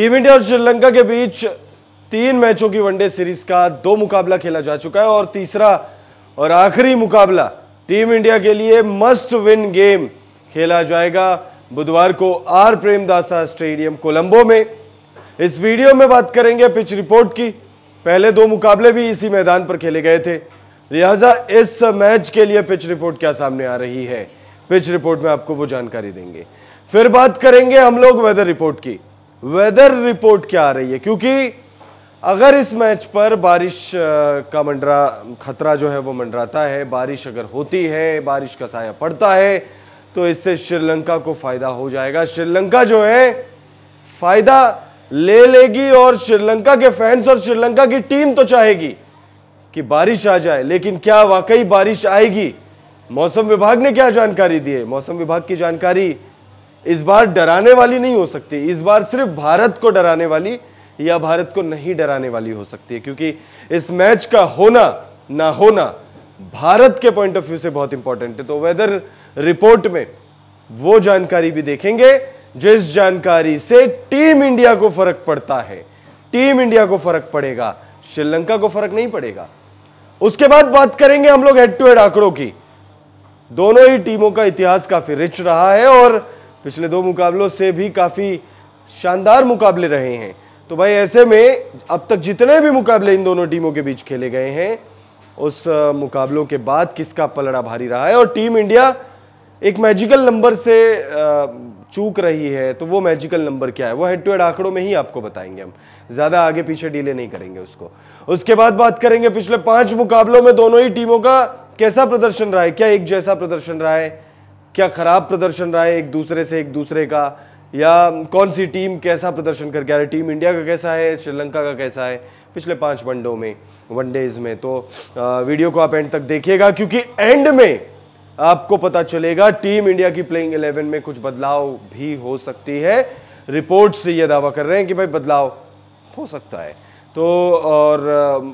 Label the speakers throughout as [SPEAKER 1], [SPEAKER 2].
[SPEAKER 1] team India और श्रीलंका के बीच तीन मैचों की वनडे सीरीज का दो मुकाबला खेला जा चुका है और तीसरा और आखिरी मुकाबला टीम इंडिया के लिए मस्ट विन गेम खेला जाएगा बुधवार को आर प्रेमदासा स्टेडियम कोलंबो में इस वीडियो में बात करेंगे पिच रिपोर्ट की पहले दो मुकाबले भी इसी मैदान पर खेले गए थे लिहाजा इस मैच के लिए पिच रिपोर्ट क्या सामने आ रही है पिच रिपोर्ट में आपको वो जानकारी देंगे फिर बात करेंगे हम लोग वेदर रिपोर्ट की वेदर रिपोर्ट क्या आ रही है क्योंकि अगर इस मैच पर बारिश का मंडरा खतरा जो है वो मंडराता है बारिश अगर होती है बारिश का साया पड़ता है तो इससे श्रीलंका को फायदा हो जाएगा श्रीलंका जो है फायदा ले लेगी और श्रीलंका के फैंस और श्रीलंका की टीम तो चाहेगी कि बारिश आ जाए लेकिन क्या वाकई बारिश आएगी मौसम विभाग ने क्या जानकारी दी है मौसम विभाग की जानकारी इस बार डराने वाली नहीं हो सकती इस बार सिर्फ भारत को डराने वाली या भारत को नहीं डराने वाली हो सकती है क्योंकि इस मैच का होना ना होना भारत के पॉइंट ऑफ व्यू से बहुत इंपॉर्टेंट है तो वेदर रिपोर्ट में वो जानकारी भी देखेंगे जिस जानकारी से टीम इंडिया को फर्क पड़ता है टीम इंडिया को फर्क पड़ेगा श्रीलंका को फर्क नहीं पड़ेगा उसके बाद बात करेंगे हम लोग हेड टू हेड आंकड़ों की दोनों ही टीमों का इतिहास काफी रिच रहा है और पिछले दो मुकाबलों से भी काफ़ी शानदार मुकाबले रहे हैं तो भाई ऐसे में अब तक जितने भी मुकाबले इन दोनों टीमों के बीच खेले गए हैं उस मुकाबलों के बाद किसका पलड़ा भारी रहा है और टीम इंडिया एक मैजिकल नंबर से चूक रही है तो वो मैजिकल नंबर क्या है वो हेड टू हेड आंकड़ों में ही आपको बताएंगे हम ज्यादा आगे पीछे डीले नहीं करेंगे उसको उसके बाद बात करेंगे पिछले पांच मुकाबलों में दोनों ही टीमों का कैसा प्रदर्शन रहा है क्या एक जैसा प्रदर्शन रहा है क्या खराब प्रदर्शन रहा है एक दूसरे से एक दूसरे का या कौन सी टीम कैसा प्रदर्शन करके आ रही है टीम इंडिया का कैसा है श्रीलंका का कैसा है पिछले पांच वनडो में वनडेज में तो वीडियो को आप एंड तक देखिएगा क्योंकि एंड में आपको पता चलेगा टीम इंडिया की प्लेइंग इलेवन में कुछ बदलाव भी हो सकती है रिपोर्ट से यह दावा कर रहे हैं कि भाई बदलाव हो सकता है तो और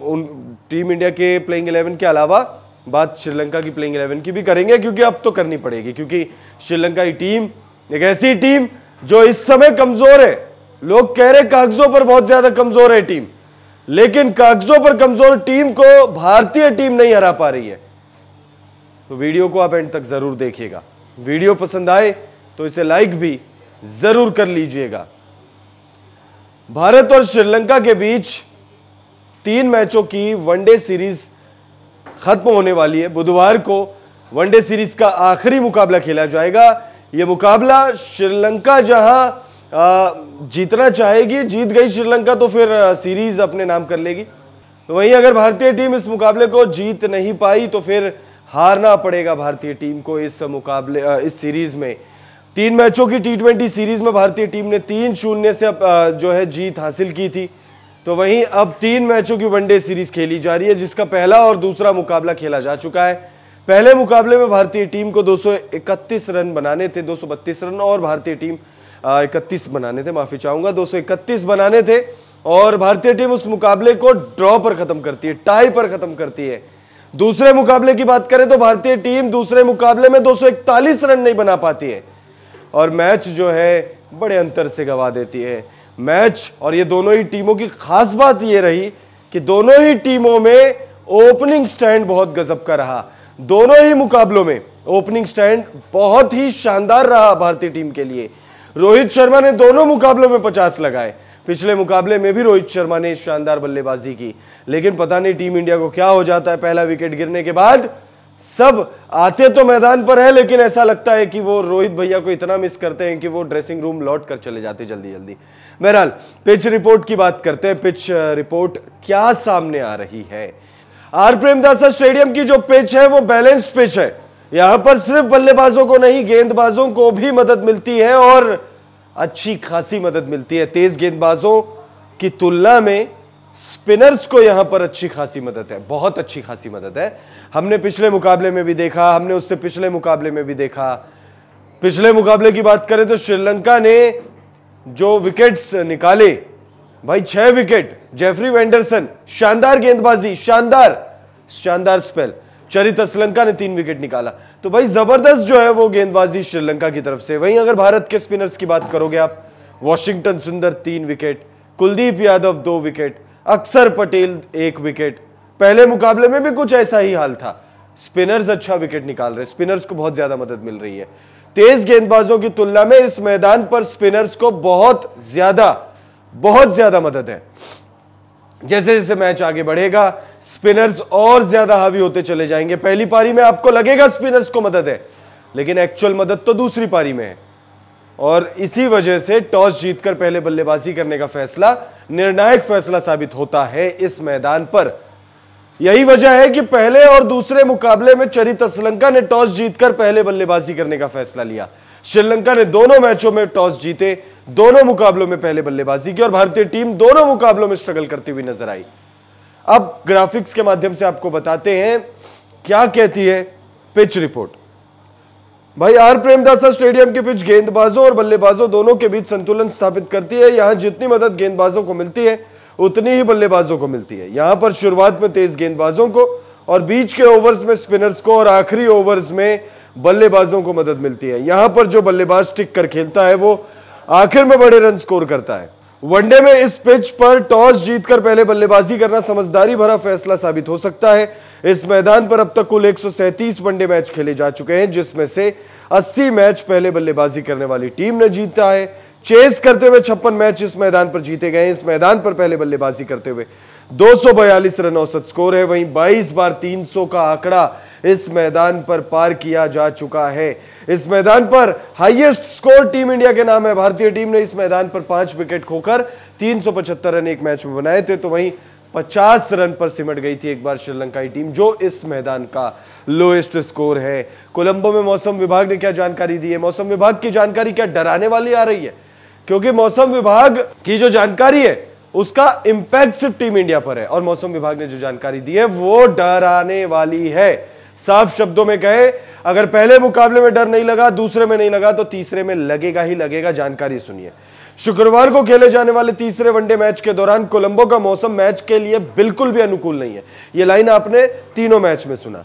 [SPEAKER 1] उन टीम इंडिया के प्लेइंग इलेवन के अलावा बात श्रीलंका की प्लेइंग इलेवन की भी करेंगे क्योंकि अब तो करनी पड़ेगी क्योंकि श्रीलंका की टीम एक ऐसी टीम जो इस समय कमजोर है लोग कह रहे कागजों पर बहुत ज्यादा कमजोर है टीम लेकिन कागजों पर कमजोर टीम को भारतीय टीम नहीं हरा पा रही है तो वीडियो को आप एंड तक जरूर देखिएगा वीडियो पसंद आए तो इसे लाइक भी जरूर कर लीजिएगा भारत और श्रीलंका के बीच तीन मैचों की वनडे सीरीज ख़त्म होने वाली है बुधवार को वनडे सीरीज का आखिरी मुकाबला खेला जाएगा ये मुकाबला श्रीलंका जहां जीतना चाहेगी जीत गई श्रीलंका तो फिर सीरीज अपने नाम कर लेगी तो वहीं अगर भारतीय टीम इस मुकाबले को जीत नहीं पाई तो फिर हारना पड़ेगा भारतीय टीम को इस मुकाबले इस सीरीज में तीन मैचों की टी सीरीज में भारतीय टीम ने तीन शून्य से जो है जीत हासिल की थी तो वहीं अब तीन मैचों की वनडे सीरीज खेली जा रही है जिसका पहला और दूसरा मुकाबला खेला जा चुका है पहले मुकाबले में भारतीय टीम को 231 रन बनाने थे 232 रन और भारतीय टीम इकतीस बनाने थे माफी चाहूंगा दो बनाने थे और भारतीय टीम उस मुकाबले को ड्रॉ पर खत्म करती है टाई पर खत्म करती है दूसरे मुकाबले की बात करें तो भारतीय टीम दूसरे मुकाबले में 241 रन नहीं बना पाती है और मैच जो है बड़े अंतर से गवा देती है मैच और ये दोनों ही टीमों की खास बात ये रही कि दोनों ही टीमों में ओपनिंग स्टैंड बहुत गजब का रहा दोनों ही मुकाबलों में ओपनिंग स्टैंड बहुत ही शानदार रहा भारतीय टीम के लिए रोहित शर्मा ने दोनों मुकाबलों में पचास लगाए पिछले मुकाबले में भी रोहित शर्मा ने शानदार बल्लेबाजी की लेकिन पता नहीं टीम इंडिया को क्या हो जाता है पहला विकेट गिरने के बाद सब आते तो मैदान पर है लेकिन ऐसा लगता है कि वो रोहित भैया को इतना मिस करते हैं कि वो ड्रेसिंग रूम लौट कर चले जाते जल्दी जल्दी बहरहाल पिच रिपोर्ट की बात करते हैं पिच रिपोर्ट क्या सामने आ रही है आर प्रेमदास स्टेडियम की जो पिच है वो बैलेंस्ड पिच है यहां पर सिर्फ बल्लेबाजों को नहीं गेंदबाजों को भी मदद मिलती है और अच्छी खासी मदद मिलती है तेज गेंदबाजों की तुलना में स्पिनर्स को यहां पर अच्छी खासी मदद है बहुत अच्छी खासी मदद है हमने पिछले मुकाबले में भी देखा हमने उससे पिछले मुकाबले में भी देखा पिछले मुकाबले की बात करें तो श्रीलंका ने जो विकेट्स निकाले भाई छह विकेट जेफरी वेंडरसन शानदार गेंदबाजी शानदार शानदार स्पेल चरित श्रीलंका ने तीन विकेट निकाला तो भाई जबरदस्त जो है वो गेंदबाजी श्रीलंका की तरफ से वहीं अगर भारत के स्पिनर्स की बात करोगे आप वॉशिंगटन सुंदर तीन विकेट कुलदीप यादव दो विकेट अक्सर पटेल एक विकेट पहले मुकाबले में भी कुछ ऐसा ही हाल था स्पिनर्स अच्छा विकेट निकाल रहे स्पिनर्स को बहुत ज्यादा मदद मिल रही है तेज गेंदबाजों की तुलना में इस मैदान पर स्पिनर्स को बहुत ज्यादा बहुत ज्यादा मदद है जैसे जैसे मैच आगे बढ़ेगा स्पिनर्स और ज्यादा हावी होते चले जाएंगे पहली पारी में आपको लगेगा स्पिनर्स को मदद है लेकिन एक्चुअल मदद तो दूसरी पारी में है और इसी वजह से टॉस जीतकर पहले बल्लेबाजी करने का फैसला निर्णायक फैसला साबित होता है इस मैदान पर यही वजह है कि पहले और दूसरे मुकाबले में चरित श्रीलंका ने टॉस जीतकर पहले बल्लेबाजी करने का फैसला लिया श्रीलंका ने दोनों मैचों में टॉस जीते दोनों मुकाबलों में पहले बल्लेबाजी की और भारतीय टीम दोनों मुकाबलों में स्ट्रगल करती हुई नजर आई अब ग्राफिक्स के माध्यम से आपको बताते हैं क्या कहती है पिच रिपोर्ट भाई आर प्रेमदास स्टेडियम के पिच गेंदबाजों और बल्लेबाजों दोनों के बीच संतुलन स्थापित करती है यहाँ जितनी मदद गेंदबाजों को मिलती है उतनी ही बल्लेबाजों को मिलती है यहाँ पर शुरुआत में तेज गेंदबाजों को और बीच के ओवर्स में स्पिनर्स को और आखिरी ओवर्स में बल्लेबाजों को मदद मिलती है यहाँ पर जो बल्लेबाज टिक कर खेलता है वो आखिर में बड़े रन स्कोर करता है वनडे में इस पिच पर टॉस जीतकर पहले बल्लेबाजी करना समझदारी भरा फैसला साबित हो सकता है इस मैदान पर अब तक कुल एक वनडे मैच खेले जा चुके हैं जिसमें से 80 मैच पहले बल्लेबाजी करने वाली टीम ने जीता है चेस करते हुए छप्पन मैच इस मैदान पर जीते गए इस मैदान पर पहले बल्लेबाजी करते हुए दो रन औसत स्कोर है वहीं 22 बार 300 का आंकड़ा इस मैदान पर पार किया जा चुका है इस मैदान पर हाईएस्ट स्कोर टीम इंडिया के नाम है भारतीय टीम ने इस मैदान पर पांच विकेट खोकर 375 रन एक मैच में बनाए थे तो वहीं 50 रन पर सिमट गई थी एक बार श्रीलंकाई टीम जो इस मैदान का लोएस्ट स्कोर है कोलंबो में मौसम विभाग ने क्या जानकारी दी है मौसम विभाग की जानकारी क्या डराने वाली आ रही है क्योंकि मौसम विभाग की जो जानकारी है उसका इंपैक्ट सिर्फ टीम इंडिया पर है और मौसम विभाग ने जो जानकारी दी है वो डराने वाली है साफ शब्दों में कहे अगर पहले मुकाबले में डर नहीं लगा दूसरे में नहीं लगा तो तीसरे में लगेगा ही लगेगा जानकारी सुनिए शुक्रवार को खेले जाने वाले तीसरे वनडे मैच के दौरान कोलंबो का मौसम मैच के लिए बिल्कुल भी अनुकूल नहीं है ये लाइन आपने तीनों मैच में सुना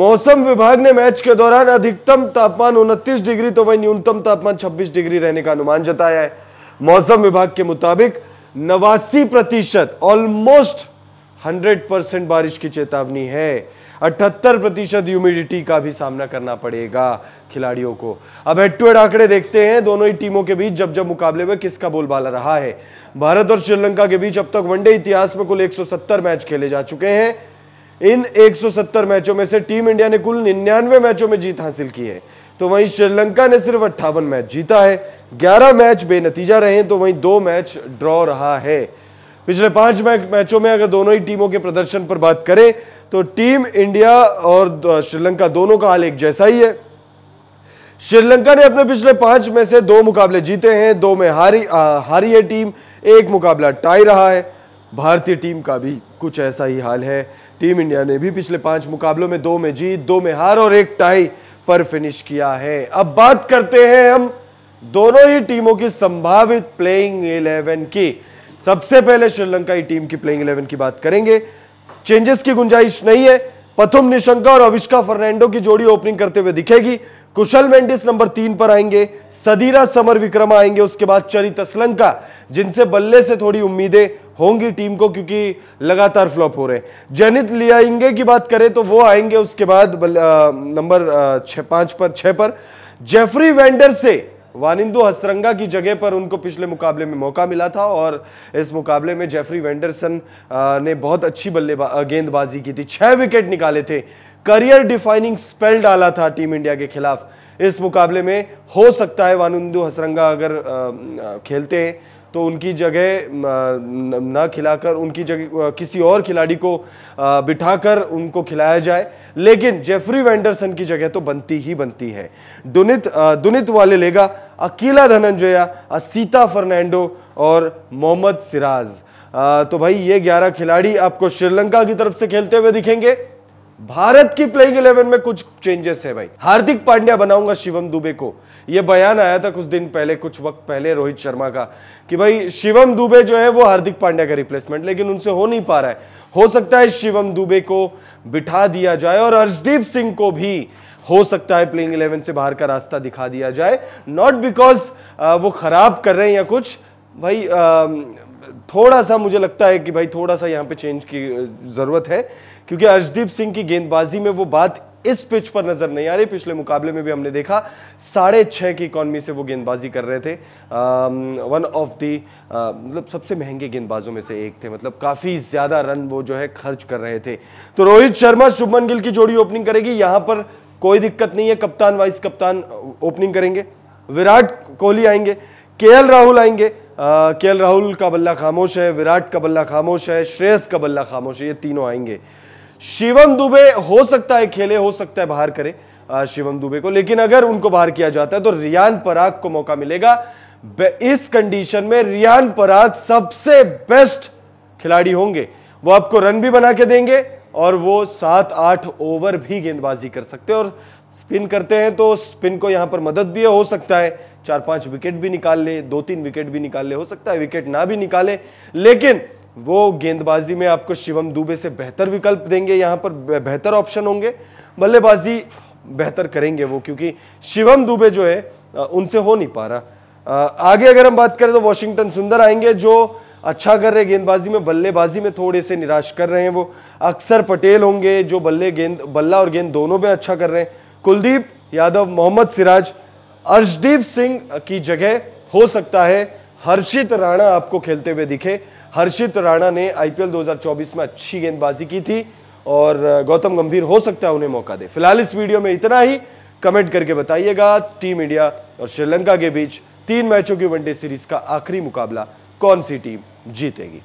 [SPEAKER 1] मौसम विभाग ने मैच के दौरान अधिकतम तापमान उनतीस डिग्री तो वही न्यूनतम तापमान छब्बीस डिग्री रहने का अनुमान जताया है मौसम विभाग के मुताबिक नवासी प्रतिशत ऑलमोस्ट हंड्रेड परसेंट बारिश की चेतावनी है अठहत्तर प्रतिशत ह्यूमिडिटी का भी सामना करना पड़ेगा खिलाड़ियों को अब हेड टू हेड आंकड़े देखते हैं दोनों ही टीमों के बीच जब जब मुकाबले में किसका बोलबाला रहा है भारत और श्रीलंका के बीच अब तक वनडे इतिहास में कुल 170 मैच खेले जा चुके हैं इन 170 मैचों में से टीम इंडिया ने कुल निन्यानवे मैचों में जीत हासिल की है तो वहीं श्रीलंका ने सिर्फ अट्ठावन मैच जीता है ग्यारह मैच बेनतीजा रहे तो वहीं दो मैच ड्रॉ रहा है पिछले पांच मैचों में अगर दोनों ही टीमों के प्रदर्शन पर बात करें तो टीम इंडिया और श्रीलंका दोनों का हाल एक जैसा ही है श्रीलंका ने अपने पिछले पांच में से दो मुकाबले जीते हैं दो में हारी आ, हारी है टीम एक मुकाबला टाई रहा है भारतीय टीम का भी कुछ ऐसा ही हाल है टीम इंडिया ने भी पिछले पांच मुकाबलों में दो में जीत दो में हार और एक टाई पर फिनिश किया है अब बात करते हैं हम दोनों ही टीमों की संभावित प्लेइंग इलेवन की सबसे पहले श्रीलंका की टीम की प्लेइंग इलेवन की बात करेंगे चेंजेस की गुंजाइश नहीं है पथुम निशंका और अविष्का फर्नांडो की जोड़ी ओपनिंग करते हुए दिखेगी कुशल मेंडिस नंबर तीन पर आएंगे सदीरा समर विक्रमा आएंगे उसके बाद चरित असलंका जिनसे बल्ले से थोड़ी उम्मीदें होंगी टीम को क्योंकि लगातार फ्लॉप हो रहे हैं जनित लियाइंगे की बात करें तो वो आएंगे उसके बाद नंबर पांच पर छह पर जेफरी वेंडर से वानिंदो हसरंगा की जगह पर उनको पिछले मुकाबले में मौका मिला था और इस मुकाबले में जेफरी वेंडरसन ने बहुत अच्छी बल्लेबाज गेंदबाजी की थी छह विकेट निकाले थे करियर डिफाइनिंग स्पेल डाला था टीम इंडिया के खिलाफ इस मुकाबले में हो सकता है वानिंदो हसरंगा अगर खेलते हैं तो उनकी जगह ना खिलाकर उनकी जगह किसी और खिलाड़ी को बिठाकर उनको खिलाया जाए लेकिन जेफरी वेंडरसन की जगह तो बनती ही बनती है दुनित दुनित वाले लेगा अकेला धनंजया असीता फर्नांडो और मोहम्मद सिराज तो भाई ये ग्यारह खिलाड़ी आपको श्रीलंका की तरफ से खेलते हुए दिखेंगे भारत की प्लेइंग इलेवन में कुछ चेंजेस है भाई हार्दिक पांड्या बनाऊंगा शिवम दुबे को यह बयान आया था कुछ दिन पहले कुछ वक्त पहले रोहित शर्मा का कि भाई शिवम दुबे जो है वो हार्दिक पांड्या का रिप्लेसमेंट लेकिन उनसे हो नहीं पा रहा है हो सकता है शिवम दुबे को बिठा दिया जाए और अर्शदीप सिंह को भी हो सकता है प्लेइंग इलेवन से बाहर का रास्ता दिखा दिया जाए नॉट बिकॉज वो खराब कर रहे हैं या कुछ भाई थोड़ा सा मुझे लगता है कि भाई थोड़ा सा यहाँ पे चेंज की ज़रूरत है क्योंकि अर्शदीप सिंह की गेंदबाजी में वो बात इस पिच पर नजर नहीं आ रही पिछले मुकाबले में भी हमने देखा साढ़े छह की इकोनॉमी से वो गेंदबाजी कर रहे थे वन ऑफ दी मतलब सबसे महंगे गेंदबाजों में से एक थे मतलब काफ़ी ज़्यादा रन वो जो है खर्च कर रहे थे तो रोहित शर्मा शुभमन गिल की जोड़ी ओपनिंग करेगी यहां पर कोई दिक्कत नहीं है कप्तान वाइस कप्तान ओपनिंग करेंगे विराट कोहली आएंगे के राहुल आएंगे के राहुल का बल्ला खामोश है विराट का बल्ला खामोश है श्रेयस का बल्ला खामोश है ये तीनों आएंगे शिवम दुबे हो सकता है खेले हो सकता है बाहर करे शिवम दुबे को लेकिन अगर उनको बाहर किया जाता है तो रियान पराग को मौका मिलेगा इस कंडीशन में रियान पराग सबसे बेस्ट खिलाड़ी होंगे वो आपको रन भी बना के देंगे और वो सात आठ ओवर भी गेंदबाजी कर सकते हैं और स्पिन करते हैं तो स्पिन को यहां पर मदद भी हो सकता है चार पांच विकेट भी निकाल ले दो तीन विकेट भी निकाल ले हो सकता है विकेट ना भी निकाले लेकिन वो गेंदबाजी में आपको शिवम दुबे से बेहतर विकल्प देंगे यहाँ पर बेहतर ऑप्शन होंगे बल्लेबाजी बेहतर करेंगे वो क्योंकि शिवम दुबे जो है उनसे हो नहीं पा रहा आगे अगर हम बात करें तो वॉशिंगटन सुंदर आएंगे जो अच्छा कर रहे गेंदबाजी में बल्लेबाजी में थोड़े से निराश कर रहे हैं वो अक्सर पटेल होंगे जो बल्ले गेंद बल्ला और गेंद दोनों में अच्छा कर रहे हैं कुलदीप यादव मोहम्मद सिराज अर्शदीप सिंह की जगह हो सकता है हर्षित राणा आपको खेलते हुए दिखे हर्षित राणा ने आईपीएल 2024 में अच्छी गेंदबाजी की थी और गौतम गंभीर हो सकता है उन्हें मौका दे फिलहाल इस वीडियो में इतना ही कमेंट करके बताइएगा टीम इंडिया और श्रीलंका के बीच तीन मैचों की वनडे सीरीज का आखिरी मुकाबला कौन सी टीम जीतेगी